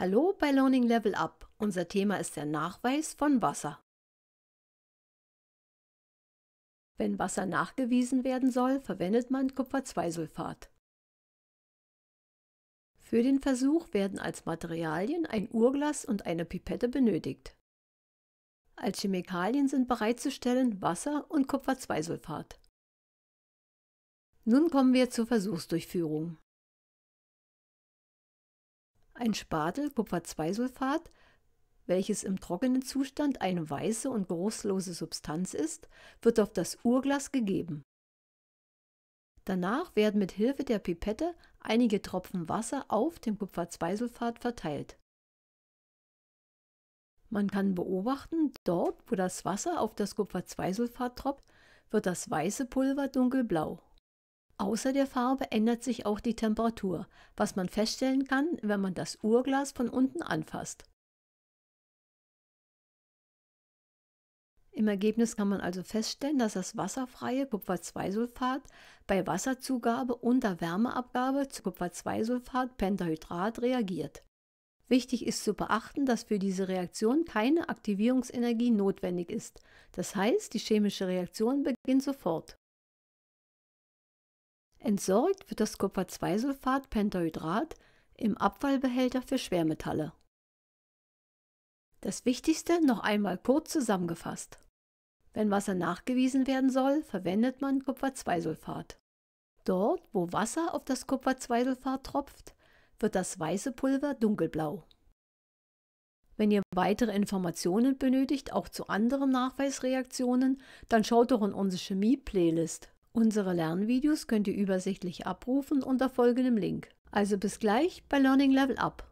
Hallo bei Learning Level Up. Unser Thema ist der Nachweis von Wasser. Wenn Wasser nachgewiesen werden soll, verwendet man Kupfer-2-Sulfat. Für den Versuch werden als Materialien ein Urglas und eine Pipette benötigt. Als Chemikalien sind bereitzustellen Wasser und Kupfer-2-Sulfat. Nun kommen wir zur Versuchsdurchführung ein Spatel Kupfer-2-Sulfat, welches im trockenen Zustand eine weiße und geruchslose Substanz ist, wird auf das Urglas gegeben. Danach werden mit Hilfe der Pipette einige Tropfen Wasser auf dem Kupfer-2-Sulfat verteilt. Man kann beobachten, dort, wo das Wasser auf das Kupfer-2-Sulfat tropft, wird das weiße Pulver dunkelblau. Außer der Farbe ändert sich auch die Temperatur, was man feststellen kann, wenn man das Urglas von unten anfasst. Im Ergebnis kann man also feststellen, dass das wasserfreie Kupfer-2-Sulfat bei Wasserzugabe unter Wärmeabgabe zu Kupfer-2-Sulfat Pentahydrat reagiert. Wichtig ist zu beachten, dass für diese Reaktion keine Aktivierungsenergie notwendig ist. Das heißt, die chemische Reaktion beginnt sofort. Entsorgt wird das Kupfer-2-Sulfat-Pentahydrat im Abfallbehälter für Schwermetalle. Das Wichtigste noch einmal kurz zusammengefasst. Wenn Wasser nachgewiesen werden soll, verwendet man Kupfer-2-Sulfat. Dort, wo Wasser auf das Kupfer-2-Sulfat tropft, wird das weiße Pulver dunkelblau. Wenn ihr weitere Informationen benötigt, auch zu anderen Nachweisreaktionen, dann schaut doch in unsere Chemie-Playlist. Unsere Lernvideos könnt ihr übersichtlich abrufen unter folgendem Link. Also bis gleich bei Learning Level Up.